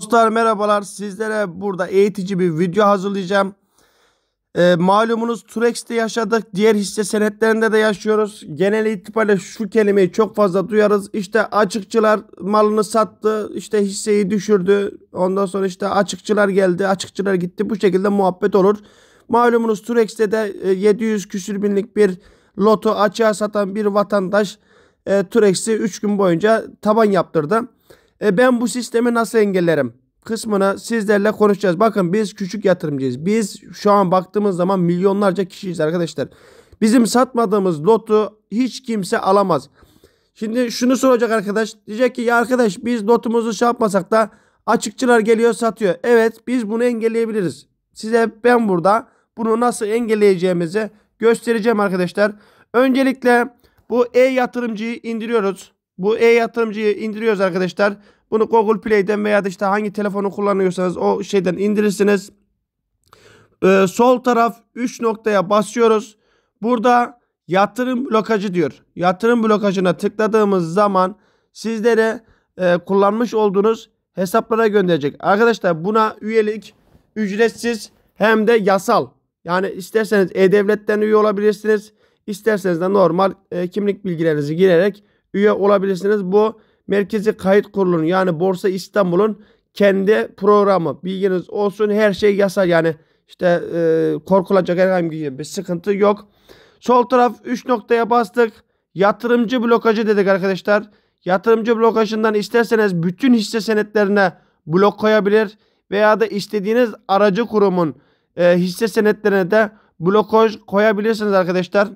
Dostlar merhabalar sizlere burada eğitici bir video hazırlayacağım. E, malumunuz Turex'te yaşadık diğer hisse senetlerinde de yaşıyoruz. Genel itibariyle şu kelimeyi çok fazla duyarız. İşte açıkçılar malını sattı işte hisseyi düşürdü ondan sonra işte açıkçılar geldi açıkçılar gitti bu şekilde muhabbet olur. Malumunuz Turex'te de 700 e, küsür binlik bir loto açığa satan bir vatandaş e, Turex'i 3 gün boyunca taban yaptırdı. E ben bu sistemi nasıl engellerim? kısmını sizlerle konuşacağız. Bakın biz küçük yatırımcıyız. Biz şu an baktığımız zaman milyonlarca kişiyiz arkadaşlar. Bizim satmadığımız lotu hiç kimse alamaz. Şimdi şunu soracak arkadaş. Diyecek ki ya arkadaş biz lotumuzu şey yapmasak da açıkçılar geliyor satıyor. Evet biz bunu engelleyebiliriz. Size ben burada bunu nasıl engelleyeceğimizi göstereceğim arkadaşlar. Öncelikle bu e-yatırımcıyı indiriyoruz. Bu e-yatırımcıyı indiriyoruz arkadaşlar. Bunu Google Play'den veya da işte hangi telefonu kullanıyorsanız o şeyden indirirsiniz. Ee, sol taraf 3 noktaya basıyoruz. Burada yatırım blokajı diyor. Yatırım blokajına tıkladığımız zaman sizlere e, kullanmış olduğunuz hesaplara gönderecek. Arkadaşlar buna üyelik ücretsiz hem de yasal. Yani isterseniz e-devletten üye olabilirsiniz. İsterseniz de normal e, kimlik bilgilerinizi girerek üye olabilirsiniz. Bu Merkezi Kayıt kurulun, yani Borsa İstanbul'un kendi programı. Bilginiz olsun her şey yasal yani işte e, korkulacak herhangi bir sıkıntı yok. Sol taraf 3 noktaya bastık. Yatırımcı blokajı dedik arkadaşlar. Yatırımcı blokajından isterseniz bütün hisse senetlerine blok koyabilir veya da istediğiniz aracı kurumun e, hisse senetlerine de blokaj koyabilirsiniz arkadaşlar.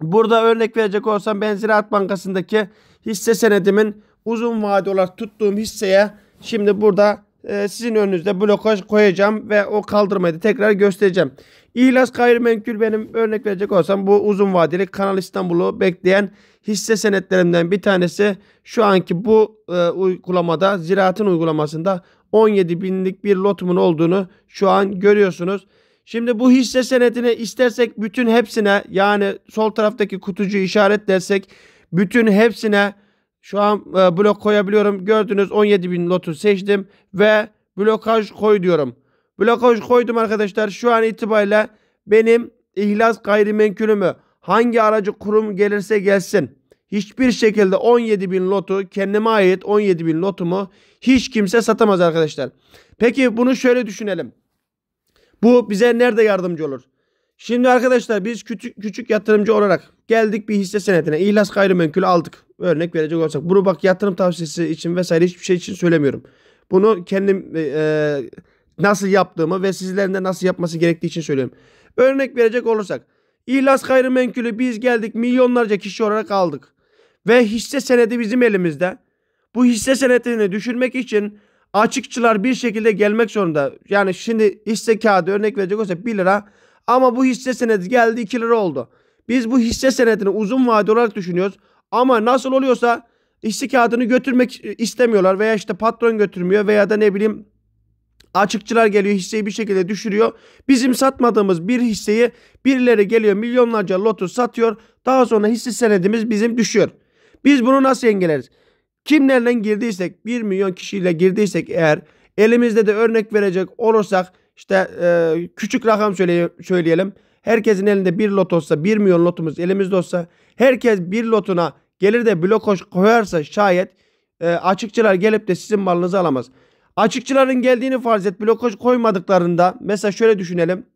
Burada örnek verecek olsam ben Ziraat Bankası'ndaki hisse senedimin uzun vade olarak tuttuğum hisseye şimdi burada e, sizin önünüzde blokaj koyacağım ve o kaldırmayı da tekrar göstereceğim. İhlas gayrimenkul benim örnek verecek olsam bu uzun vadeli Kanal İstanbul'u bekleyen hisse senetlerimden bir tanesi şu anki bu e, uygulamada ziraatın uygulamasında 17 binlik bir lotumun olduğunu şu an görüyorsunuz. Şimdi bu hisse senetini istersek bütün hepsine yani sol taraftaki kutucu işaret dersek bütün hepsine şu an e, blok koyabiliyorum. Gördünüz 17.000 lotu seçtim ve blokaj koy diyorum. Blokaj koydum arkadaşlar. Şu an itibariyle benim ihlas gayrimenkulümü hangi aracı kurum gelirse gelsin. Hiçbir şekilde 17.000 lotu kendime ait 17.000 lotumu hiç kimse satamaz arkadaşlar. Peki bunu şöyle düşünelim. Bu bize nerede yardımcı olur? Şimdi arkadaşlar biz küçük küçük yatırımcı olarak geldik bir hisse senetine. İhlas gayrimenkul aldık. Örnek verecek olsak. Bunu bak yatırım tavsiyesi için vesaire hiçbir şey için söylemiyorum. Bunu kendim e, e, nasıl yaptığımı ve sizlerin de nasıl yapması gerektiği için söylüyorum. Örnek verecek olursak. İhlas gayrimenkulü biz geldik milyonlarca kişi olarak aldık. Ve hisse senedi bizim elimizde. Bu hisse senetini düşürmek için açıkçılar bir şekilde gelmek zorunda. Yani şimdi hisse kağıdı örnek verecek olsak 1 lira ama bu hisse senedi geldi 2 lira oldu. Biz bu hisse senedini uzun vade olarak düşünüyoruz. Ama nasıl oluyorsa hisse kağıdını götürmek e, istemiyorlar veya işte patron götürmüyor veya da ne bileyim açıkçılar geliyor hisseyi bir şekilde düşürüyor. Bizim satmadığımız bir hisseyi birileri geliyor milyonlarca lotu satıyor. Daha sonra hisse senedimiz bizim düşüyor. Biz bunu nasıl engelleriz? Kimlerle girdiysek 1 milyon kişiyle girdiysek eğer elimizde de örnek verecek olursak işte e, küçük rakam söyleyelim. Herkesin elinde bir lot olsa 1 milyon lotumuz elimizde olsa herkes bir lotuna gelir de blok koyarsa şayet e, açıkçılar gelip de sizin malınızı alamaz. Açıkçıların geldiğini farz et blok koymadıklarında mesela şöyle düşünelim.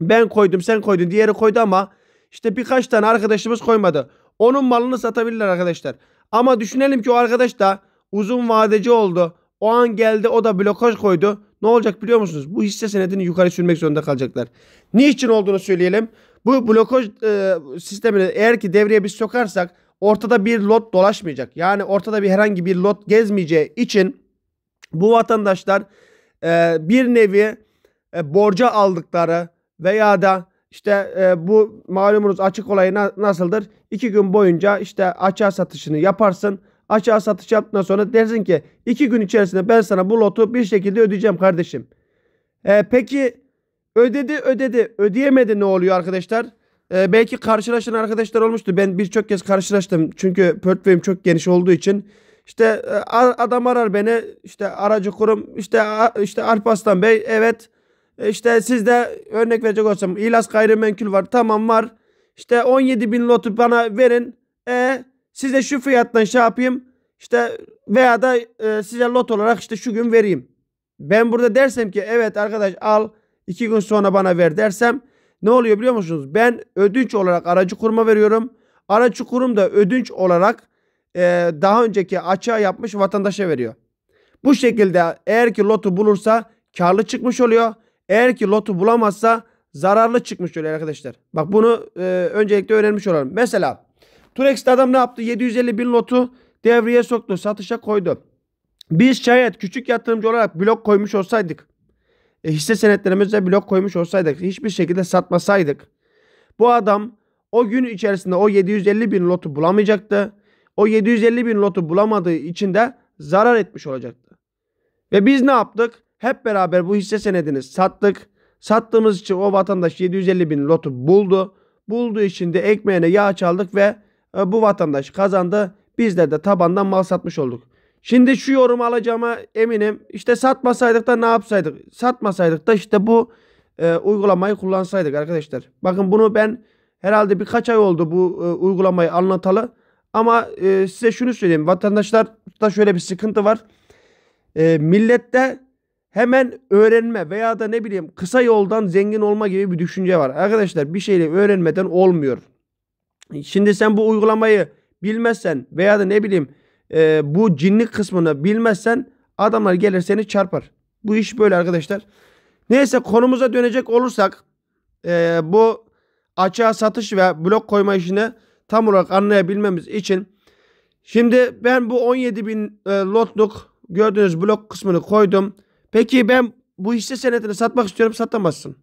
Ben koydum sen koydun diğeri koydu ama işte birkaç tane arkadaşımız koymadı. Onun malını satabilirler arkadaşlar. Ama düşünelim ki o arkadaş da uzun vadeci oldu. O an geldi o da blokaj koydu. Ne olacak biliyor musunuz? Bu hisse senedini yukarı sürmek zorunda kalacaklar. Niçin olduğunu söyleyelim. Bu blokaj e, sistemini eğer ki devreye biz sokarsak ortada bir lot dolaşmayacak. Yani ortada bir herhangi bir lot gezmeyeceği için bu vatandaşlar e, bir nevi e, borca aldıkları veya da işte e, bu malumunuz açık olayı na nasıldır? İki gün boyunca işte açığa satışını yaparsın. Açığa satış yaptıktan sonra dersin ki iki gün içerisinde ben sana bu lotu bir şekilde ödeyeceğim kardeşim. E, peki ödedi ödedi ödeyemedi ne oluyor arkadaşlar? E, belki karşılaşan arkadaşlar olmuştu. Ben birçok kez karşılaştım. Çünkü portföyüm çok geniş olduğu için. İşte e, adam arar beni işte aracı kurum işte işte Alparslan Bey evet işte sizde örnek verecek olsam İlas gayrimenkul var. Tamam var. İşte 17 bin lotu bana verin. E size şu fiyattan şey yapayım. İşte veya da e, size lot olarak işte şu gün vereyim. Ben burada dersem ki evet arkadaş al iki gün sonra bana ver dersem ne oluyor biliyor musunuz? Ben ödünç olarak aracı kurma veriyorum. Aracı kurum da ödünç olarak e, daha önceki açığa yapmış vatandaşa veriyor. Bu şekilde eğer ki lotu bulursa karlı çıkmış oluyor. Eğer ki lotu bulamazsa zararlı çıkmış oluyor arkadaşlar. Bak bunu e, öncelikle öğrenmiş olalım. Mesela Turex'te adam ne yaptı? 750 bin lotu devreye soktu. Satışa koydu. Biz şayet küçük yatırımcı olarak blok koymuş olsaydık. E, hisse senetlerimize blok koymuş olsaydık. Hiçbir şekilde satmasaydık. Bu adam o gün içerisinde o 750 bin lotu bulamayacaktı. O 750 bin lotu bulamadığı için de zarar etmiş olacaktı. Ve biz ne yaptık? Hep beraber bu hisse senedini sattık. Sattığımız için o vatandaş 750 bin lotu buldu. Bulduğu için de ekmeğine yağ çaldık ve e, bu vatandaş kazandı. Bizler de tabandan mal satmış olduk. Şimdi şu yorumu alacağıma eminim. İşte satmasaydık da ne yapsaydık? Satmasaydık da işte bu e, uygulamayı kullansaydık arkadaşlar. Bakın bunu ben herhalde birkaç ay oldu bu e, uygulamayı anlatalı. Ama e, size şunu söyleyeyim. Vatandaşlar da şöyle bir sıkıntı var. E, millette hemen öğrenme veya da ne bileyim kısa yoldan zengin olma gibi bir düşünce var. Arkadaşlar bir şeyle öğrenmeden olmuyor. Şimdi sen bu uygulamayı bilmezsen veya da ne bileyim e, bu cinlik kısmını bilmezsen adamlar gelir seni çarpar. Bu iş böyle arkadaşlar. Neyse konumuza dönecek olursak e, bu açığa satış ve blok koyma işini tam olarak anlayabilmemiz için şimdi ben bu 17 bin e, lotluk gördüğünüz blok kısmını koydum. Peki ben bu hisse senetini satmak istiyorum satamazsın.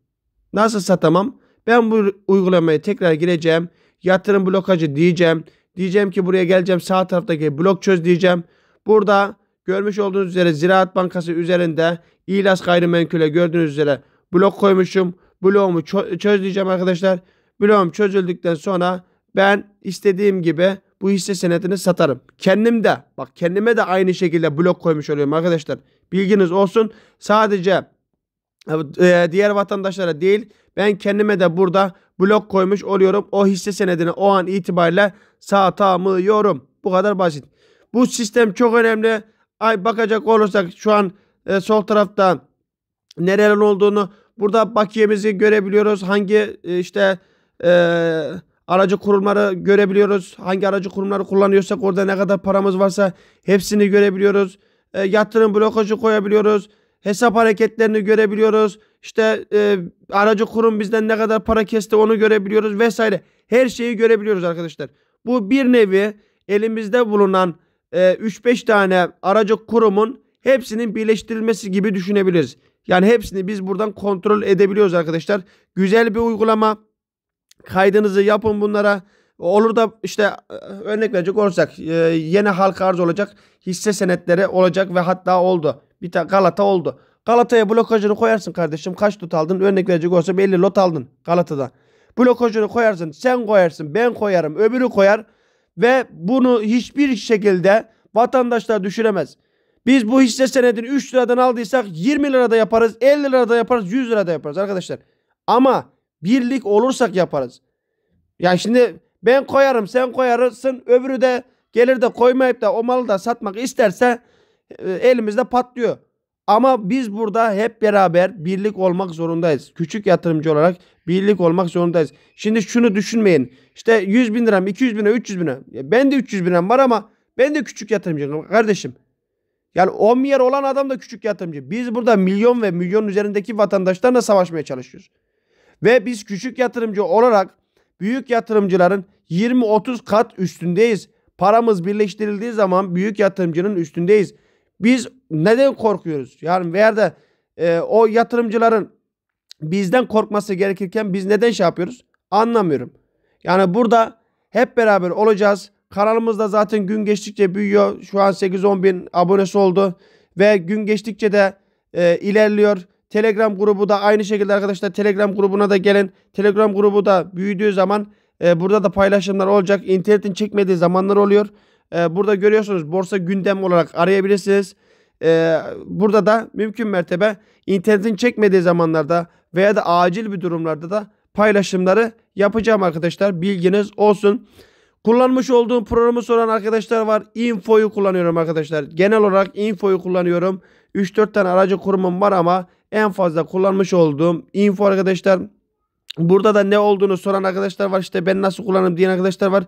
Nasıl satamam? Ben bu uygulamaya tekrar gireceğim. Yatırım blokacı diyeceğim. Diyeceğim ki buraya geleceğim sağ taraftaki blok çöz diyeceğim. Burada görmüş olduğunuz üzere Ziraat Bankası üzerinde İlas Gayrimenkul'e gördüğünüz üzere blok koymuşum. Bloğumu çöz diyeceğim arkadaşlar. Bloğum çözüldükten sonra ben istediğim gibi bu hisse senetini satarım. Kendim de bak kendime de aynı şekilde blok koymuş oluyorum arkadaşlar. Bilginiz olsun. Sadece e, diğer vatandaşlara değil ben kendime de burada blok koymuş oluyorum. O hisse senedini o an itibariyle satamıyorum. Bu kadar basit. Bu sistem çok önemli. Ay bakacak olursak şu an e, sol tarafta nerelerin olduğunu burada bakiyemizi görebiliyoruz. Hangi e, işte eee aracı kurumları görebiliyoruz. Hangi aracı kurumları kullanıyorsak orada ne kadar paramız varsa hepsini görebiliyoruz. E, yatırım blokajı koyabiliyoruz. Hesap hareketlerini görebiliyoruz. İşte e, aracı kurum bizden ne kadar para kesti onu görebiliyoruz vesaire. Her şeyi görebiliyoruz arkadaşlar. Bu bir nevi elimizde bulunan e, 3-5 tane aracı kurumun hepsinin birleştirilmesi gibi düşünebiliriz. Yani hepsini biz buradan kontrol edebiliyoruz arkadaşlar. Güzel bir uygulama kaydınızı yapın bunlara. Olur da işte e, örnek verecek olursak e, yeni halka arz olacak hisse senetleri olacak ve hatta oldu. Bir tane Galata oldu. Galata'ya blokajını koyarsın kardeşim. Kaç lot aldın? Örnek verecek olsa 50 lot aldın Galata'da. Blokajını koyarsın. Sen koyarsın. Ben koyarım. Öbürü koyar. Ve bunu hiçbir şekilde vatandaşlar düşüremez. Biz bu hisse senedini 3 liradan aldıysak 20 lirada yaparız. 50 lirada yaparız. 100 lirada yaparız arkadaşlar. Ama Birlik olursak yaparız. Ya şimdi ben koyarım sen koyarsın öbürü de gelir de koymayıp da o malı da satmak isterse e, elimizde patlıyor. Ama biz burada hep beraber birlik olmak zorundayız. Küçük yatırımcı olarak birlik olmak zorundayız. Şimdi şunu düşünmeyin. İşte 100 bin liram, 200 bin lira, 300 bin lira. Ben de 300 bin liram var ama ben de küçük yatırımcıyım kardeşim. Yani 10 milyar olan adam da küçük yatırımcı. Biz burada milyon ve milyon üzerindeki vatandaşlarla savaşmaya çalışıyoruz. Ve biz küçük yatırımcı olarak büyük yatırımcıların 20-30 kat üstündeyiz. Paramız birleştirildiği zaman büyük yatırımcının üstündeyiz. Biz neden korkuyoruz? Yani veya da e, o yatırımcıların bizden korkması gerekirken biz neden şey yapıyoruz? Anlamıyorum. Yani burada hep beraber olacağız. Kanalımız da zaten gün geçtikçe büyüyor. Şu an 8-10 bin abonesi oldu. Ve gün geçtikçe de e, ilerliyor. Telegram grubu da aynı şekilde arkadaşlar Telegram grubuna da gelin. Telegram grubu da büyüdüğü zaman e, burada da paylaşımlar olacak. İnternetin çekmediği zamanlar oluyor. E, burada görüyorsunuz borsa gündem olarak arayabilirsiniz. E, burada da mümkün mertebe internetin çekmediği zamanlarda veya da acil bir durumlarda da paylaşımları yapacağım arkadaşlar. Bilginiz olsun. Kullanmış olduğum programı soran arkadaşlar var. Info'yu kullanıyorum arkadaşlar. Genel olarak info'yu kullanıyorum. 3-4 tane aracı kurumum var ama en fazla kullanmış olduğum info arkadaşlar. Burada da ne olduğunu soran arkadaşlar var. İşte ben nasıl kullanırım diyen arkadaşlar var.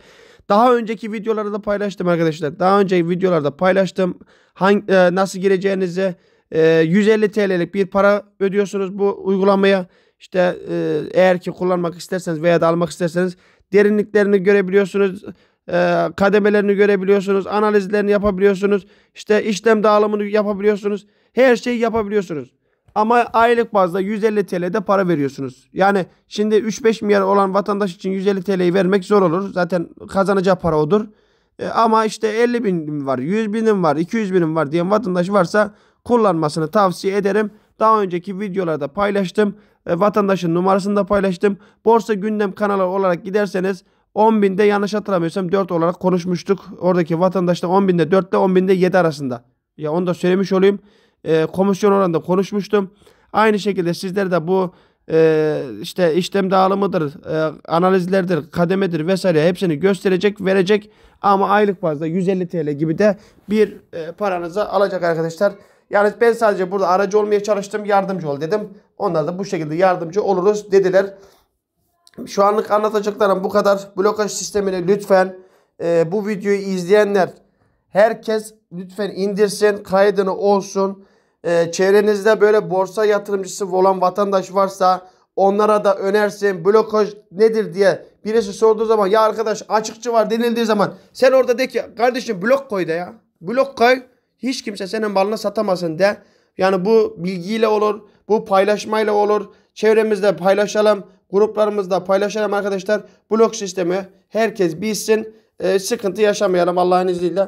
Daha önceki videolarda paylaştım arkadaşlar. Daha önceki videolarda paylaştım. Hangi, e, nasıl gireceğinizi e, 150 TL'lik bir para ödüyorsunuz bu uygulamaya. İşte e, eğer ki kullanmak isterseniz veya da almak isterseniz derinliklerini görebiliyorsunuz. E, kademelerini görebiliyorsunuz. Analizlerini yapabiliyorsunuz. İşte işlem dağılımını yapabiliyorsunuz. Her şeyi yapabiliyorsunuz. Ama aylık bazda 150 TL'de para veriyorsunuz. Yani şimdi 3-5 milyar olan vatandaş için 150 TL'yi vermek zor olur. Zaten kazanacağı para odur. E, ama işte 50 binim var, 100 binim var, 200 binim var diyen vatandaş varsa kullanmasını tavsiye ederim. Daha önceki videolarda paylaştım. E, vatandaşın numarasını da paylaştım. Borsa gündem kanalı olarak giderseniz 10 binde yanlış hatırlamıyorsam 4 olarak konuşmuştuk. Oradaki vatandaşta 10 binde 4 ile 10 binde 7 arasında. Ya onu da söylemiş olayım e, komisyon oranında konuşmuştum. Aynı şekilde sizler de bu e, işte işlem dağılımıdır, e, analizlerdir, kademedir vesaire hepsini gösterecek, verecek. Ama aylık bazda 150 TL gibi de bir e, paranızı alacak arkadaşlar. Yani ben sadece burada aracı olmaya çalıştım, yardımcı ol dedim. Onlar da bu şekilde yardımcı oluruz dediler. Şu anlık anlatacaklarım bu kadar. Blokaj sistemini lütfen e, bu videoyu izleyenler herkes lütfen indirsin, kaydını olsun e, çevrenizde böyle borsa yatırımcısı olan vatandaş varsa onlara da önersin. Blokaj nedir diye birisi sorduğu zaman ya arkadaş açıkçı var denildiği zaman sen orada de ki kardeşim blok koy da ya. Blok koy hiç kimse senin malını satamasın de. Yani bu bilgiyle olur, bu paylaşmayla olur. Çevremizde paylaşalım, gruplarımızda paylaşalım arkadaşlar. Blok sistemi herkes bilsin, e, sıkıntı yaşamayalım Allah'ın izniyle.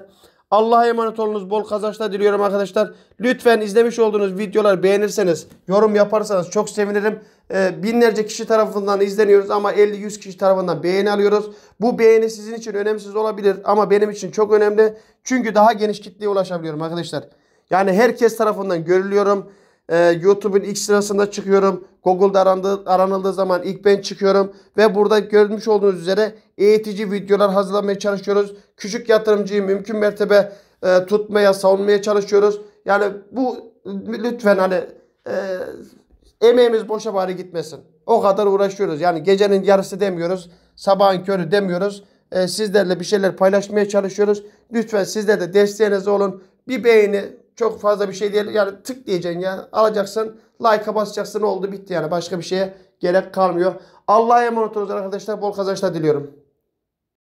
Allah'a emanet olunuz. Bol kazançlar diliyorum arkadaşlar. Lütfen izlemiş olduğunuz videoları beğenirseniz, yorum yaparsanız çok sevinirim. Ee, binlerce kişi tarafından izleniyoruz ama 50-100 kişi tarafından beğeni alıyoruz. Bu beğeni sizin için önemsiz olabilir ama benim için çok önemli. Çünkü daha geniş kitleye ulaşabiliyorum arkadaşlar. Yani herkes tarafından görülüyorum. Ee, YouTube'un ilk sırasında çıkıyorum. Google'da arandı, aranıldığı zaman ilk ben çıkıyorum. Ve burada görmüş olduğunuz üzere eğitici videolar hazırlamaya çalışıyoruz. Küçük yatırımcıyı mümkün mertebe e, tutmaya, savunmaya çalışıyoruz. Yani bu lütfen hani e, emeğimiz boşa bari gitmesin. O kadar uğraşıyoruz. Yani gecenin yarısı demiyoruz. Sabahın körü demiyoruz. E, sizlerle bir şeyler paylaşmaya çalışıyoruz. Lütfen sizler de desteğiniz olun. Bir beğeni çok fazla bir şey değil. Yani tık diyeceksin ya. Alacaksın. Like'a basacaksın. Oldu bitti yani. Başka bir şeye gerek kalmıyor. Allah'a emanet olun arkadaşlar. Bol kazançlar diliyorum.